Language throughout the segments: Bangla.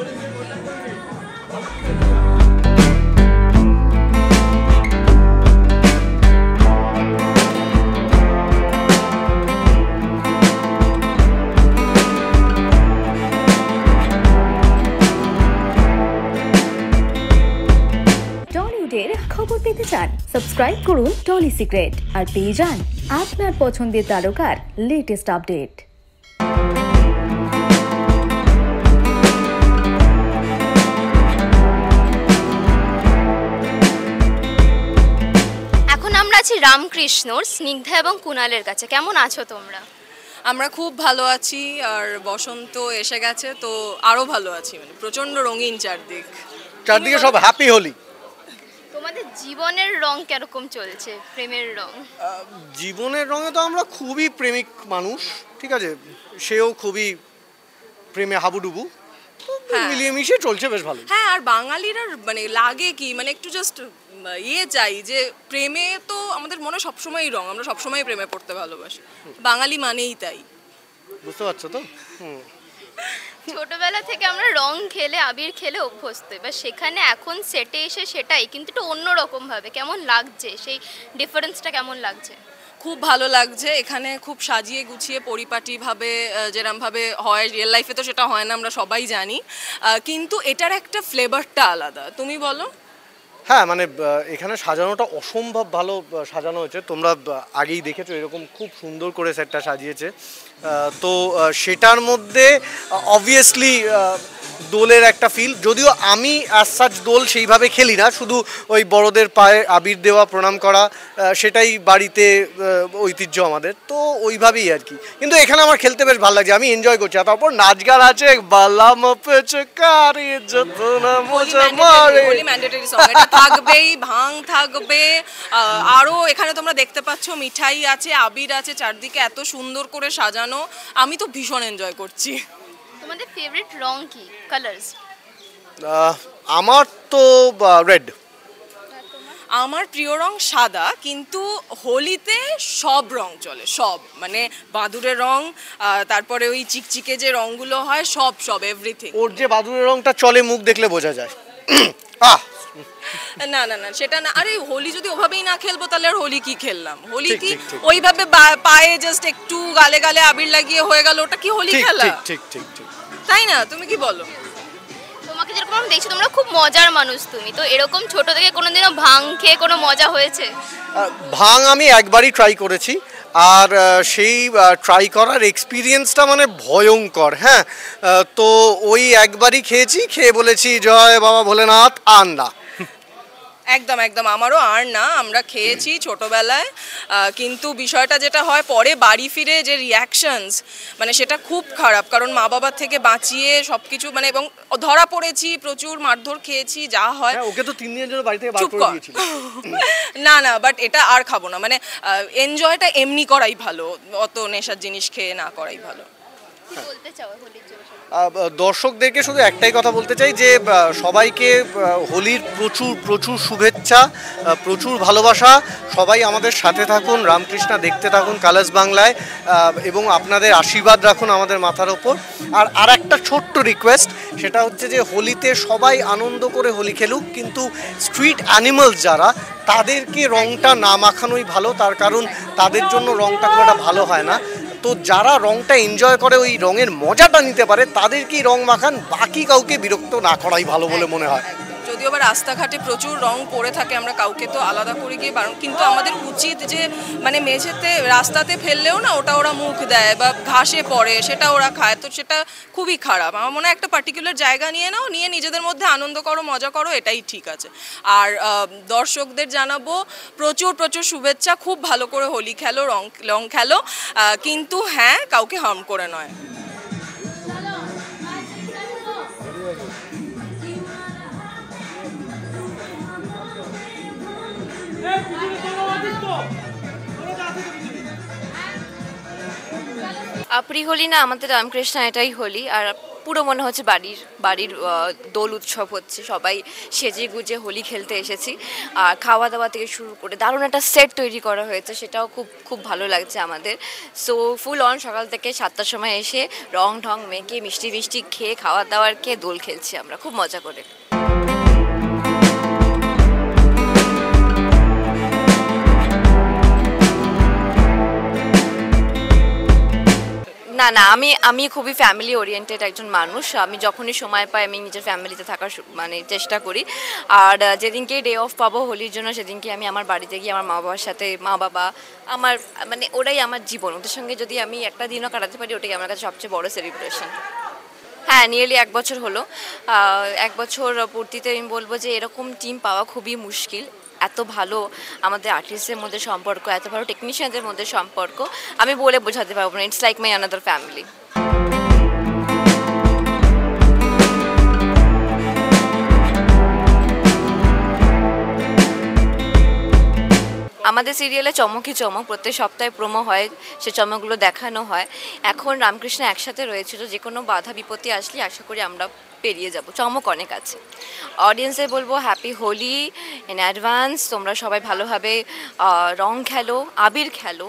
টলিডে রে ফলো করতে যান সাবস্ক্রাইব করুন টলি সিক্রেট আর পেজ আন আপনার পছন্দের তারকাদের লেটেস্ট আপডেট আছি রামকৃষ্ণর স্নিগ্ধা এবং কুনালের কাছে কেমন আছো তোমরা আমরা খুব ভালো আছি আর বসন্ত এসে গেছে তো আরও ভালো আছি মানে প্রচণ্ড রঙিন চারদিক চারদিকে সব হ্যাপি হোলি তোমাদের জীবনের রং কেরকম চলছে প্রেমের রং জীবনের রঙে তো আমরা খুবই প্রেমিক মানুষ ঠিক আছে সেও খুবই প্রেমে হাবুডুবু হ্যাঁ। মিলিয়ে মিশিয়ে চলছে বেশ ভালো হ্যাঁ আর বাঙালিরা মানে লাগে কি মানে একটু জাস্ট ইয়ে চাই যে প্রেমে তো আমাদের মনে সবসময়ই রং আমরা সবসময় প্রেমে পড়তে ভালোবাসি বাঙালি মানেই তাই বুঝতে পারছো তো ছোটবেলা থেকে আমরা রং খেলে আবির খেলে অভ্যস্ত এবার সেখানে এখন সেটে এসে সেটাই কিন্তু একটু অন্যরকম ভাবে কেমন লাগছে সেই ডিফারেন্সটা কেমন লাগছে খুব ভালো লাগছে এখানে খুব সাজিয়ে গুছিয়ে পরিপাটিভাবে যেরমভাবে হয় রিয়েল লাইফে তো সেটা হয় না আমরা সবাই জানি কিন্তু এটার একটা ফ্লেভারটা আলাদা তুমি বলো হ্যাঁ মানে এখানে সাজানোটা অসম্ভব ভালো সাজানো হয়েছে তোমরা আগেই দেখেছো এরকম খুব সুন্দর করে সেটটা সাজিয়েছে তো সেটার মধ্যে অবভিয়াসলি দোলের একটা ফিল যদিও আমি আজ দোল সেইভাবে খেলি না শুধু ওই বড়দের পায়ে আবির দেওয়া প্রণাম করা সেটাই বাড়িতে ঐতিহ্য আমাদের তো ওইভাবেই আর কি কিন্তু এখানে আমার খেলতে বেশ ভালো লাগছে আমি এনজয় করছি তারপর নাচ গান আছে বালাম থাকবেই ভাং থাকবে আরও এখানে তোমরা দেখতে পাচ্ছ মিঠাই আছে আবির আছে চারদিকে এত সুন্দর করে সাজানো আমি তো ভীষণ এনজয় করছি তোমাদের ফেভারিট রং কি কালারস আমার তো রেড uh, আমার প্রিয় রং সাদা কিন্তু হোলিতে সব রং চলে সব মানে বাদুরের রং তারপরে ওই চিকচিকে যে রংগুলো হয় সব সব এভরিথিং ওর যে বাদুরের রংটা চলে মুখ দেখলে বোঝা যায় আহ না না না সেটা না আরে হোলি যদি ওভাবেই না খেলবো তাহলে আর হোলি কি খেললাম হোলি কি ওইভাবে পায়ে জাস্ট একটু গালে গালে আবির লাগিয়ে হয়ে গেল ওটা কি হোলি খেলা ঠিক ঠিক ঠিক ঠিক তাই না তুমি কি বলো তোমাকে যেরকম আমি দেখছি তোমরা খুব মজার মানুষ তুমি তো এরকম ছোট থেকে কোনোদিনও ভাং খেয়ে কোনো মজা হয়েছে ভাং আমি একবারই ট্রাই করেছি আর সেই ট্রাই করার এক্সপিরিয়েন্সটা মানে ভয়ঙ্কর হ্যাঁ তো ওই একবারই খেয়েছি খেয়ে বলেছি জয় বাবা ভোলেনাথ আন্দা একদম একদম আমারও আর না আমরা খেয়েছি ছোটোবেলায় কিন্তু বিষয়টা যেটা হয় পরে বাড়ি ফিরে যে রিয়াকশানস মানে সেটা খুব খারাপ কারণ মা বাবার থেকে বাঁচিয়ে সব কিছু মানে এবং ধরা পড়েছি প্রচুর মারধর খেয়েছি যা হয় হ্যাঁ, ওকে তো তিন দিনের জন্য বাড়ি থেকে চুপ না না বাট এটা আর খাবো না মানে এনজয়টা এমনি করাই ভালো অত নেশার জিনিস খেয়ে না করাই ভালো দর্শকদেরকে শুধু একটাই কথা বলতে চাই যে সবাইকে হোলির প্রচুর প্রচুর শুভেচ্ছা প্রচুর ভালোবাসা সবাই আমাদের সাথে থাকুন রামকৃষ্ণা দেখতে থাকুন কালাস বাংলায় এবং আপনাদের আশীর্বাদ রাখুন আমাদের মাথার ওপর আর আর একটা ছোট্ট রিকোয়েস্ট সেটা হচ্ছে যে হোলিতে সবাই আনন্দ করে হোলি খেলুক কিন্তু স্ট্রিট অ্যানিমালস যারা তাদেরকে রংটা না মাখানোই ভালো তার কারণ তাদের জন্য রংটা খুব ভালো হয় না তো যারা রংটা এনজয় করে ওই রঙের মজাটা নিতে পারে তাদেরকেই রং মাখান বাকি কাউকে বিরক্ত না করাই ভালো বলে মনে হয় যদিও বা রাস্তাঘাটে প্রচুর রং পড়ে থাকে আমরা কাউকে তো আলাদা করে গিয়ে বারণ কিন্তু আমাদের উচিত যে মানে মেঝেতে রাস্তাতে ফেললেও না ওটা ওরা মুখ দেয় বা ঘাসে পড়ে সেটা ওরা খায় তো সেটা খুবই খারাপ আমার মনে হয় একটা পার্টিকুলার জায়গা নিয়ে নাও নিয়ে নিজেদের মধ্যে আনন্দ করো মজা করো এটাই ঠিক আছে আর দর্শকদের জানাবো প্রচুর প্রচুর শুভেচ্ছা খুব ভালো করে হোলি খেলো রং রং খেলো কিন্তু হ্যাঁ কাউকে হার্ম করে নয় আপরি হোলি না আমাদের রামকৃষ্ণ এটাই হোলি আর পুরো মনে হচ্ছে বাড়ির বাড়ির দোল উৎসব হচ্ছে সবাই সেজে গুজে হোলি খেলতে এসেছি আর খাওয়া দাওয়া থেকে শুরু করে দারুণ একটা সেট তৈরি করা হয়েছে সেটাও খুব খুব ভালো লাগছে আমাদের সো ফুল অন সকাল থেকে সাতটার সময় এসে রং ঢং মেখে মিষ্টি মিষ্টি খেয়ে খাওয়া দাওয়ার খেয়ে দোল খেলছি আমরা খুব মজা করে না না আমি আমি খুবই ফ্যামিলি ওরিয়েন্টেড একজন মানুষ আমি যখনই সময় পাই আমি নিজের ফ্যামিলিতে থাকার মানে চেষ্টা করি আর যেদিনকে ডে অফ পাবো হোলির জন্য সেদিনকে আমি আমার বাড়িতে গিয়ে আমার মা বাবার সাথে মা বাবা আমার মানে ওরাই আমার জীবন ওদের সঙ্গে যদি আমি একটা দিনও কাটাতে পারি ওটাই আমার কাছে সবচেয়ে বড় সেলিব্রেশন হ্যাঁ নিয়ারলি এক বছর হলো এক বছর পূর্তিতে আমি বলবো যে এরকম টিম পাওয়া খুবই মুশকিল এত ভালো আমাদের আর্টিস্টের মধ্যে সম্পর্ক এত ভালো টেকনিশিয়ানদের মধ্যে সম্পর্ক আমি বলে বোঝাতে পারবো না it's like my another family আমাদের সিরিয়ালে চমকই চমক প্রত্যেক সপ্তাহে প্রোমো হয় সে চমকগুলো দেখানো হয় এখন রামকৃষ্ণ একসাথে রয়েছিল যে কোনো বাধা বিপত্তি আসলে আশা করি আমরা পেরিয়ে যাব চমক অনেক আছে অডিয়েন্সে বলবো হ্যাপি হোলি ইন অ্যাডভান্স তোমরা সবাই ভালোভাবে রং খেলো আবির খেলো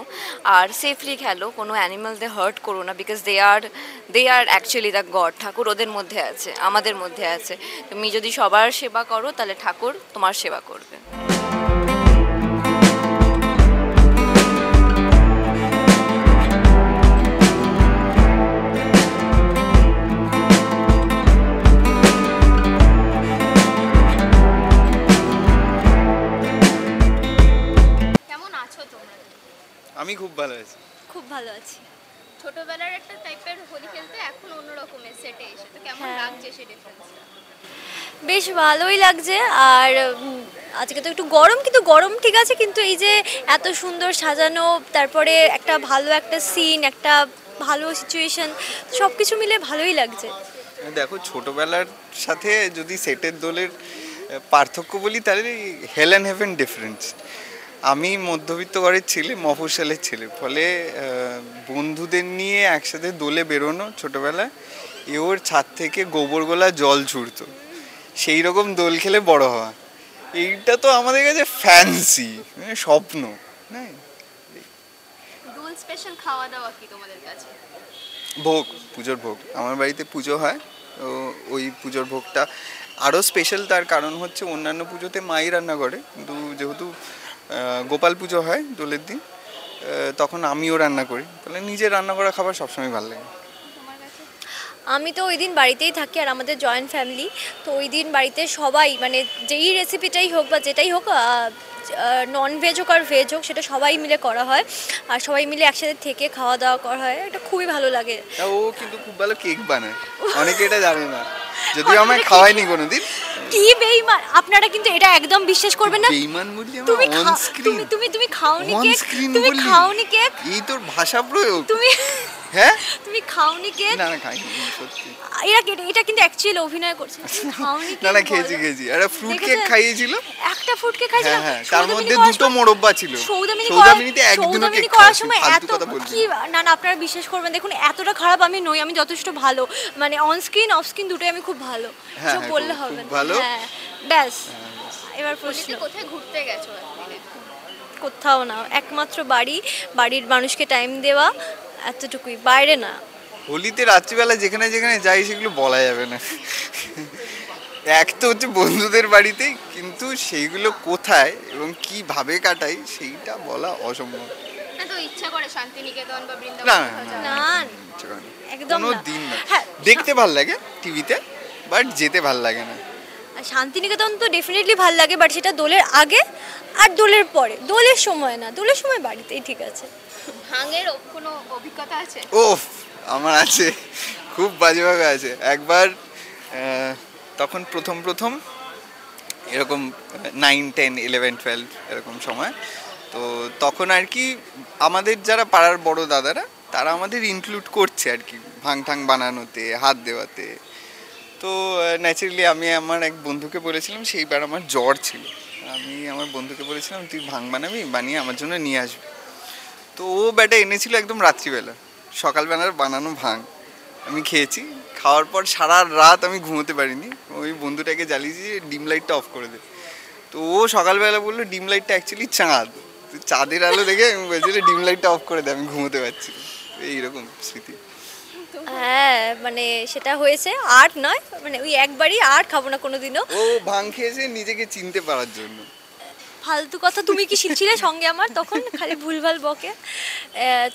আর সেফলি খেলো কোনো অ্যানিমালদের হার্ট করো না because they are they are actually the god ঠাকুর ওদের মধ্যে আছে আমাদের মধ্যে আছে তুমি যদি সবার সেবা করো তাহলে ঠাকুর তোমার সেবা করবে আমি খুব ভালো আছি খুব ভালো আছি ছোটবেলার একটা টাইপের হোলি খেলতে এখন অন্যরকম সেটে এসে তো কেমন হ্যাঁ। লাগছে সেই ডিফারেন্সটা বেশ ভালোই লাগছে আর আজকে তো একটু গরম কিন্তু গরম ঠিক আছে কিন্তু এই যে এত সুন্দর সাজানো তারপরে একটা ভালো একটা সিন একটা ভালো সিচুয়েশন সব কিছু মিলে ভালোই লাগছে দেখো ছোটবেলার সাথে যদি সেটের দোলের পার্থক্য বলি তাহলে হেল অ্যান্ড হেভেন ডিফারেন্স আমি মধ্যবিত্ত ঘরের ছেলে মফসালের ছেলে ফলে বন্ধুদের নিয়ে একসাথে দোলে বেরোনো ছোটোবেলায় এ ওর ছাদ থেকে গোবর গোলা জল ছুড়ত সেই রকম দোল খেলে বড় হওয়া এইটা তো আমাদের কাছে ফ্যান্সি মানে স্বপ্ন স্পেশাল খাওয়া দাওয়া ভোগ পুজোর ভোগ আমার বাড়িতে পুজো হয় তো ওই পুজোর ভোগটা আরও স্পেশাল তার কারণ হচ্ছে অন্যান্য পুজোতে মাই রান্না করে কিন্তু যেহেতু গোপাল পুজো হয় দোলের দিন তখন আমিও রান্না করি তাহলে নিজে রান্না করা খাবার সবসময় ভালো লাগে আমি তো ওই দিন বাড়িতেই থাকি আর আমাদের জয়েন্ট ফ্যামিলি তো ওই দিন বাড়িতে সবাই মানে যেই রেসিপিটাই হোক বা যেটাই হোক নন ভেজ হোক আর ভেজ হোক সেটা সবাই মিলে করা হয় আর সবাই মিলে একসাথে থেকে খাওয়া দাওয়া করা হয় এটা খুবই ভালো লাগে ও কিন্তু খুব ভালো কেক বানায় অনেকে এটা জানে না যদিও আমায় খাওয়াইনি কোনোদিন কি বেঈমান আপনারা কিন্তু এটা একদম বিশ্বাস করবেন না বেঈমান বললি তুমি তুমি তুমি তুমি খাওনি কেক তুমি খাওনি কেক এই তোর ভাষা প্রয়োগ তুমি হ্যাঁ তুমি খাওনি কেক না না খাইনি সত্যি এরা কেটে এটা কিন্তু অ্যাকচুয়ালি অভিনয় করছে খাওনি না না খেয়েছি খেয়েছি একটা ফ্রুট কেক খাইয়েছিল একটা ফ্রুট কেক খাইছিল হ্যাঁ, হ্যাঁ, তার মধ্যে দুটো মোরব্বা ছিল সৌদামিনী সৌদামিনীতে একদিন কেক করার সময় এত কি না না আপনারা বিশ্বাস করবেন দেখুন এতটা খারাপ আমি নই আমি যথেষ্ট ভালো মানে অন স্ক্রিন অফ স্ক্রিন দুটোই আমি খুব ভালো সব হ্যাঁ, বললে হবে না ভালো হ্যাঁ ব্যাস এবার প্রশ্ন কোথায় ঘুরতে গেছো কোথাও না একমাত্র বাড়ি বাড়ির মানুষকে টাইম দেওয়া এতটুকুই বাইরে না হোলিতে রাত্রিবেলা যেখানে যেখানে যাই সেগুলো বলা যাবে না এক তো হচ্ছে বন্ধুদের বাড়িতে কিন্তু সেইগুলো কোথায় এবং ভাবে কাটাই সেইটা বলা অসম্ভব না না ইচ্ছা করে একদম হ্যাঁ, দেখতে ভাল লাগে টিভিতে বাট যেতে ভাল লাগে না শান্তিনিকেতন তো ডেফিনেটলি ভাল লাগে বাট সেটা দোলের আগে আর দোলের পরে দোলের সময় না দোলের সময় বাড়িতেই ঠিক আছে ভাঙের কোনো অভিজ্ঞতা আছে ওফ আমার আছে খুব বাজে বাজেভাবে আছে একবার তখন প্রথম প্রথম এরকম নাইন টেন ইলেভেন টুয়েলভ এরকম সময় তো তখন আর কি আমাদের যারা পাড়ার বড় দাদারা তারা আমাদের ইনক্লুড করছে আর কি ভাং ঠাং বানানোতে হাত দেওয়াতে তো ন্যাচারালি আমি আমার এক বন্ধুকে বলেছিলাম সেইবার আমার জ্বর ছিল আমি আমার বন্ধুকে বলেছিলাম তুই ভাং বানাবি বানিয়ে আমার জন্য নিয়ে আসবি তো ও ব্যাটা এনেছিল একদম রাত্রিবেলা সকালবেলার বানানো ভাঙ আমি খেয়েছি খাওয়ার পর সারা রাত আমি ঘুমোতে পারিনি ওই বন্ধুটাকে জ্বালিয়েছি ডিম লাইটটা অফ করে দে তো ও সকালবেলা বললো ডিম লাইটটা অ্যাকচুয়ালি চাঁদ চাঁদের আলো দেখে আমি বলছি ডিম লাইটটা অফ করে দে আমি ঘুমোতে পারছি এইরকম স্মৃতি হ্যাঁ মানে সেটা হয়েছে আর্ট নয় মানে ওই একবারই আর্ট খাবো না কোনোদিনও ও ভাং খেয়েছে নিজেকে চিনতে পারার জন্য ফালতু কথা তুমি কি শিখছিলে সঙ্গে আমার তখন খালি ভুলভাল বকে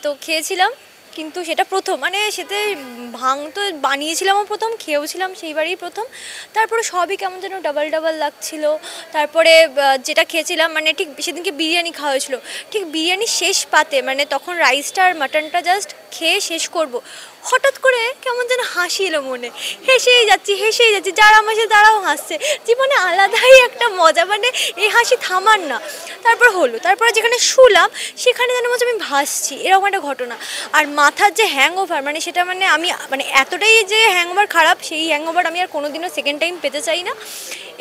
তো খেয়েছিলাম কিন্তু সেটা প্রথম মানে সেতে ভাঙ তো বানিয়েছিলামও প্রথম খেয়েওছিলাম সেইবারই প্রথম তারপরে সবই কেমন যেন ডাবল ডাবল লাগছিল তারপরে যেটা খেয়েছিলাম মানে ঠিক সেদিনকে বিরিয়ানি খাওয়া হয়েছিল ঠিক বিরিয়ানি শেষ পাতে মানে তখন রাইসটা আর মাটনটা জাস্ট খেয়ে শেষ করব হঠাৎ করে কেমন যেন হাসি এলো মনে হেসেই যাচ্ছি হেসেই যাচ্ছি যারা আমার সাথে তারাও হাসছে জীবনে আলাদাই একটা মজা মানে এই হাসি থামার না তারপর হলো তারপর যেখানে শুলাম সেখানে যেন মনে আমি ভাসছি এরকম একটা ঘটনা আর মাথার যে হ্যাংওভার মানে সেটা মানে আমি মানে এতটাই যে হ্যাংওভার খারাপ সেই হ্যাংওভার আমি আর কোনোদিনও সেকেন্ড টাইম পেতে চাই না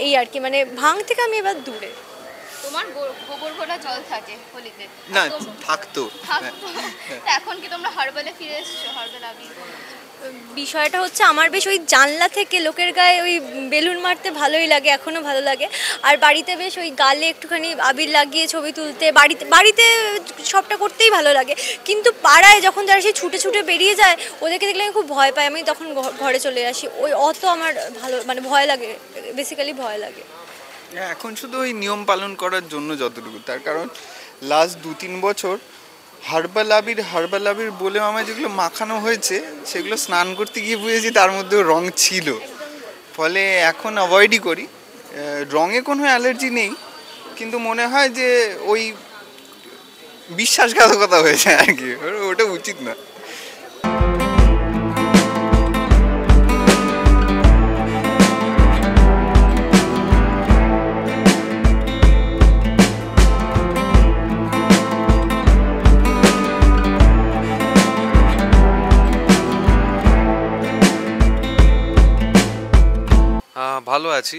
এই আর কি মানে ভাঙ থেকে আমি এবার দূরে তোমার গোবর জল থাকে হোলিতে না থাকতো হ্যাঁ। এখন কি তোমরা হারবালে ফিরে এসছো হারবাল বিষয়টা হচ্ছে আমার বেশ ওই জানলা থেকে লোকের গায়ে ওই বেলুন মারতে ভালোই লাগে এখনও ভালো লাগে আর বাড়িতে বেশ ওই গালে একটুখানি আবির লাগিয়ে ছবি তুলতে বাড়িতে বাড়িতে সবটা করতেই ভালো লাগে কিন্তু পাড়ায় যখন যারা সেই ছুটে ছুটে বেরিয়ে যায় ওদেরকে দেখলে আমি খুব ভয় পাই আমি তখন ঘরে চলে আসি ওই অত আমার ভালো মানে ভয় লাগে বেসিক্যালি ভয় লাগে হ্যাঁ, এখন শুধু ওই নিয়ম পালন করার জন্য যতটুকু তার কারণ লাস্ট দু তিন বছর হার্বাল আবির হার্বাল আবির বলে আমায় যেগুলো মাখানো হয়েছে সেগুলো স্নান করতে গিয়ে বুঝেছি তার মধ্যেও রং ছিল ফলে এখন অ্যাভয়েডই করি রঙে কোনো অ্যালার্জি নেই কিন্তু মনে হয় যে ওই বিশ্বাসঘাতকতা হয়েছে আর কি ওটা উচিত না ভালো আছি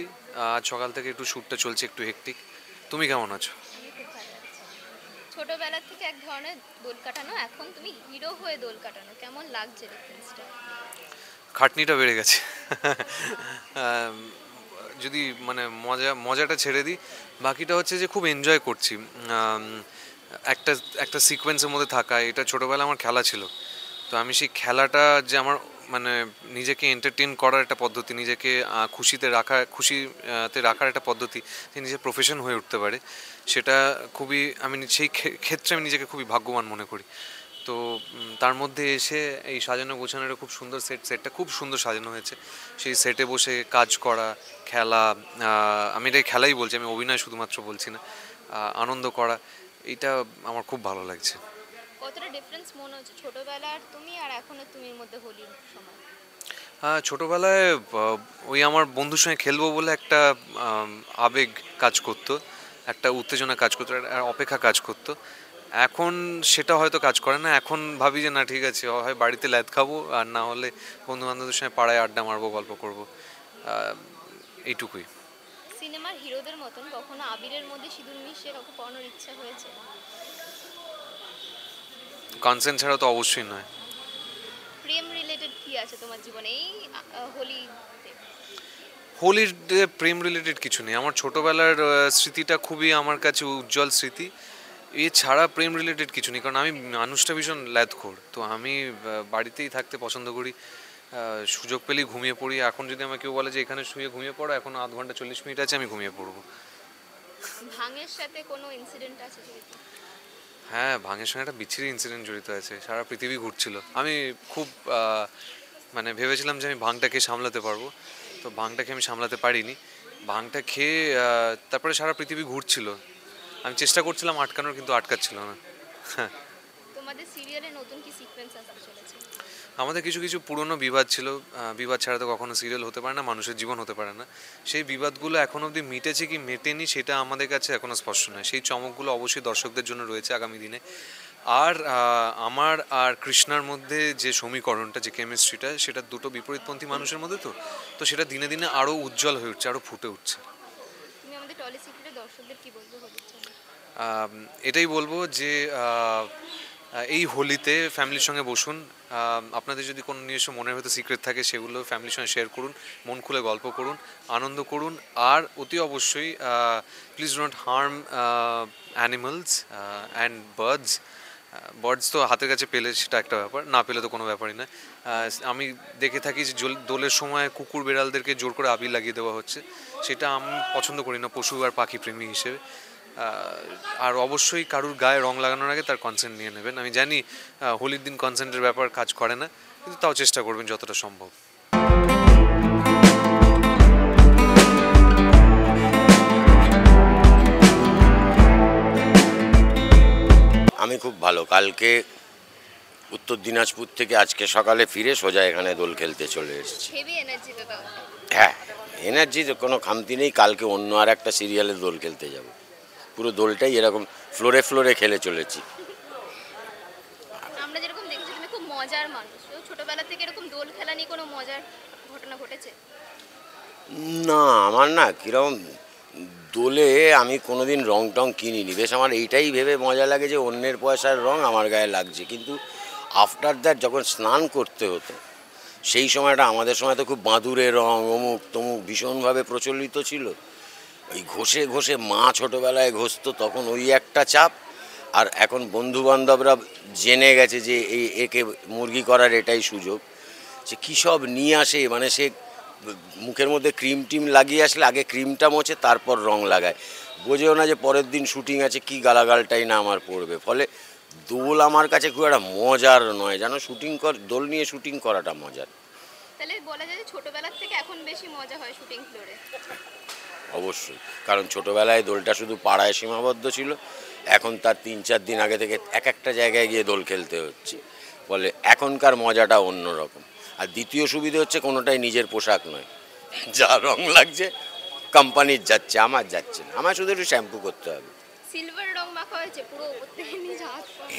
আজ সকাল থেকে একটু শুটটা চলছে একটু হেকটিক তুমি কেমন আছো ছোটবেলা থেকে এক ধরনের দোল কাটানো এখন তুমি হিরো হয়ে দোল কাটানো কেমন লাগছে রেফারেন্সটা খাটনিটা বেড়ে গেছে যদি মানে মজা মজাটা ছেড়ে দিই বাকিটা হচ্ছে যে খুব এনজয় করছি একটা একটা সিকোয়েন্সের মধ্যে থাকা এটা ছোটোবেলা আমার খেলা ছিল তো আমি সেই খেলাটা যে আমার মানে নিজেকে এন্টারটেন করার একটা পদ্ধতি নিজেকে খুশিতে রাখা খুশিতে রাখার একটা পদ্ধতি যে নিজের প্রফেশন হয়ে উঠতে পারে সেটা খুবই আমি সেই ক্ষেত্রে আমি নিজেকে খুবই ভাগ্যবান মনে করি তো তার মধ্যে এসে এই সাজানো গোছানোর খুব সুন্দর সেট সেটটা খুব সুন্দর সাজানো হয়েছে সেই সেটে বসে কাজ করা খেলা আমি এটাই খেলাই বলছি আমি অভিনয় শুধুমাত্র বলছি না আনন্দ করা এটা আমার খুব ভালো লাগছে কতটা ডিফারেন্স মনে হচ্ছে ছোটোবেলার তুমি আর এখনও তুমির মধ্যে হোলির সময় হ্যাঁ ছোটবেলায় ওই আমার বন্ধুর সঙ্গে খেলবো বলে একটা আবেগ কাজ করতো একটা উত্তেজনা কাজ করতো অপেক্ষা কাজ করতো এখন সেটা হয়তো কাজ করে না এখন ভাবি যে না ঠিক আছে হয় বাড়িতে ল্যাদ খাবো আর না হলে বন্ধু বান্ধবদের সঙ্গে পাড়ায় আড্ডা মারবো গল্প করবো এইটুকুই সিনেমার হিরোদের মতন কখনো আবিরের মধ্যে সিঁদুর মিশিয়ে কখনো পড়ানোর ইচ্ছা হয়েছে কনসেন্ট ছাড়া তো অবশ্যই নয় প্রেম রিলেটেড কি আছে তোমার জীবনে এই হোলি হোলির প্রেম রিলেটেড কিছু নেই আমার ছোটোবেলার স্মৃতিটা খুবই আমার কাছে উজ্জ্বল স্মৃতি এছাড়া প্রেম রিলেটেড কিছু নেই কারণ আমি মানুষটা ভীষণ ল্যাদখোর তো আমি বাড়িতেই থাকতে পছন্দ করি সুযোগ পেলেই ঘুমিয়ে পড়ি এখন যদি আমাকে কেউ বলে যে এখানে শুয়ে ঘুমিয়ে পড়ো এখন আধ ঘন্টা চল্লিশ মিনিট আছে আমি ঘুমিয়ে পড়বো ভাঙের সাথে কোনো ইনসিডেন্ট আছে হ্যাঁ ভাঙের সঙ্গে একটা বিচ্ছিরি ইনসিডেন্ট জড়িত আছে সারা পৃথিবী ঘুরছিল আমি খুব মানে ভেবেছিলাম যে আমি ভাঙটাকে সামলাতে পারবো তো ভাঙটাকে আমি সামলাতে পারিনি ভাঙটা খেয়ে তারপরে সারা পৃথিবী ঘুরছিল আমি চেষ্টা করছিলাম আটকানোর কিন্তু আটকাচ্ছিল না হ্যাঁ আমাদের কিছু কিছু পুরনো বিবাদ ছিল বিবাদ ছাড়া তো কখনো সিরিয়াল হতে পারে না মানুষের জীবন হতে পারে না সেই বিবাদগুলো এখন অবধি মিটেছে কি মেটেনি সেটা আমাদের কাছে এখনও স্পষ্ট নয় সেই চমকগুলো অবশ্যই দর্শকদের জন্য রয়েছে আগামী দিনে আর আমার আর কৃষ্ণার মধ্যে যে সমীকরণটা যে কেমিস্ট্রিটা সেটা দুটো বিপরীতপন্থী মানুষের মধ্যে তো তো সেটা দিনে দিনে আরও উজ্জ্বল হয়ে উঠছে আরও ফুটে উঠছে এটাই বলবো যে এই হোলিতে ফ্যামিলির সঙ্গে বসুন আপনাদের যদি কোনো নিজস্ব মনের হয়তো সিক্রেট থাকে সেগুলো ফ্যামিলির সঙ্গে শেয়ার করুন মন খুলে গল্প করুন আনন্দ করুন আর অতি অবশ্যই please do not harm animals and birds birds তো হাতের কাছে পেলে সেটা একটা ব্যাপার না পেলে তো কোনো ব্যাপারই না আমি দেখে থাকি যে দোলের সময় কুকুর বেড়ালদেরকে জোর করে আবির লাগিয়ে দেওয়া হচ্ছে সেটা আমি পছন্দ করি না পশু আর পাখি প্রেমী হিসেবে আর অবশ্যই কারুর গায়ে রং লাগানোর আগে তার কনসেন্ট নিয়ে নেবেন আমি জানি হোলির দিন কনসেন্টের ব্যাপার কাজ করে না কিন্তু তাও চেষ্টা করবেন যতটা সম্ভব আমি খুব ভালো কালকে উত্তর দিনাজপুর থেকে আজকে সকালে ফিরে সোজা এখানে দোল খেলতে চলে এসেছি হ্যাঁ এনার্জি কোনো খামতি নেই কালকে অন্য আর একটা সিরিয়ালে দোল খেলতে যাবো পুরো দোলটাই এরকম ফ্লোরে ফ্লোরে খেলে চলেছি না আমার না কিরকম দোলে আমি কোনোদিন রং টং কিনিনি বেশ আমার এইটাই ভেবে মজা লাগে যে অন্যের পয়সার রং আমার গায়ে লাগছে কিন্তু আফটার দ্যাট যখন স্নান করতে হতো সেই সময়টা আমাদের সময় তো খুব বাঁদুরে রং অমুক তমুক ভীষণভাবে প্রচলিত ছিল ওই ঘষে ঘষে মা ছোটোবেলায় ঘষত তখন ওই একটা চাপ আর এখন বন্ধুবান্ধবরা জেনে গেছে যে এই একে মুরগি করার এটাই সুযোগ সে কী সব নিয়ে আসে মানে সে মুখের মধ্যে ক্রিম টিম লাগিয়ে আসলে আগে ক্রিমটা মোছে তারপর রং লাগায় বোঝেও না যে পরের দিন শুটিং আছে কি গালাগালটাই না আমার পড়বে ফলে দোল আমার কাছে খুব একটা মজার নয় জানো শুটিং কর দোল নিয়ে শুটিং করাটা মজার তাহলে বলা যায় ছোটবেলার থেকে এখন বেশি মজা হয় শুটিং ফ্লোরে অবশ্যই কারণ ছোটোবেলায় দোলটা শুধু পাড়ায় সীমাবদ্ধ ছিল এখন তার তিন চার দিন আগে থেকে এক একটা জায়গায় গিয়ে দোল খেলতে হচ্ছে বলে এখনকার মজাটা অন্য রকম আর দ্বিতীয় সুবিধে হচ্ছে কোনোটাই নিজের পোশাক নয় যা রং লাগছে কোম্পানির যাচ্ছে আমার যাচ্ছে না আমার শুধু একটু শ্যাম্পু করতে হবে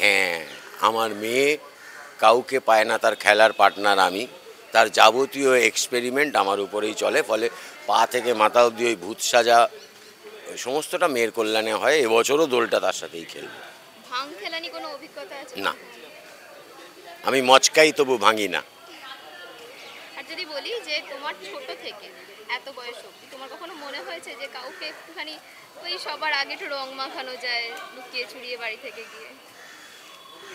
হ্যাঁ আমার মেয়ে কাউকে পায় না তার খেলার পার্টনার আমি তার যাবতীয় এক্সপেরিমেন্ট আমার উপরেই চলে ফলে পা থেকে মাথা অব্দি ওই ভূত সাজা সমস্তটা মেয়ের কল্যাণে হয় এবছরও দোলটা তার সাথেই খেলবে না আমি মচকাই তবু ভাঙি না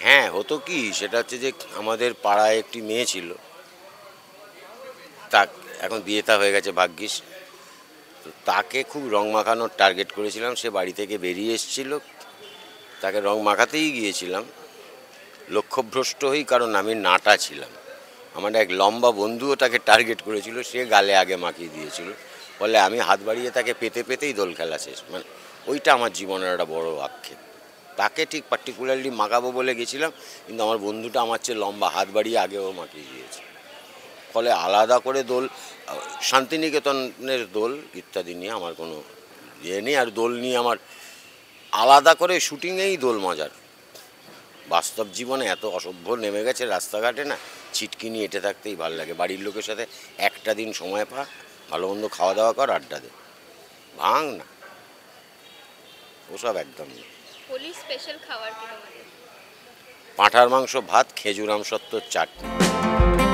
হ্যাঁ হতো কি সেটা হচ্ছে যে আমাদের পাড়ায় একটি মেয়ে ছিল তাক এখন বিয়েতা হয়ে গেছে ভাগ্যিস তো তাকে খুব রং মাখানোর টার্গেট করেছিলাম সে বাড়ি থেকে বেরিয়ে এসেছিল তাকে রং মাখাতেই গিয়েছিলাম লক্ষ্যভ্রষ্ট হই কারণ আমি নাটা ছিলাম আমার এক লম্বা বন্ধুও তাকে টার্গেট করেছিল সে গালে আগে মাখিয়ে দিয়েছিল ফলে আমি হাত বাড়িয়ে তাকে পেতে পেতেই দোল খেলা শেষ মানে ওইটা আমার জীবনের একটা বড় আক্ষেপ তাকে ঠিক পার্টিকুলারলি মাখাবো বলে গেছিলাম কিন্তু আমার বন্ধুটা আমার চেয়ে লম্বা হাত বাড়িয়ে আগেও মাখিয়ে দিয়েছে ফলে আলাদা করে দোল শান্তিনিকেতনের দোল ইত্যাদি নিয়ে আমার কোনো ইয়ে নেই আর দোল নিয়ে আমার আলাদা করে শুটিংয়েই দোল মজার বাস্তব জীবনে এত অসভ্য নেমে গেছে রাস্তাঘাটে না ছিটকি নিয়ে এঁটে থাকতেই ভালো লাগে বাড়ির লোকের সাথে একটা দিন সময় পা ভালো মন্দ খাওয়া দাওয়া কর আড্ডা দে ভাঙ না ওসব একদম পাঁঠার মাংস ভাত খেজুরাম সত্তর চাটনি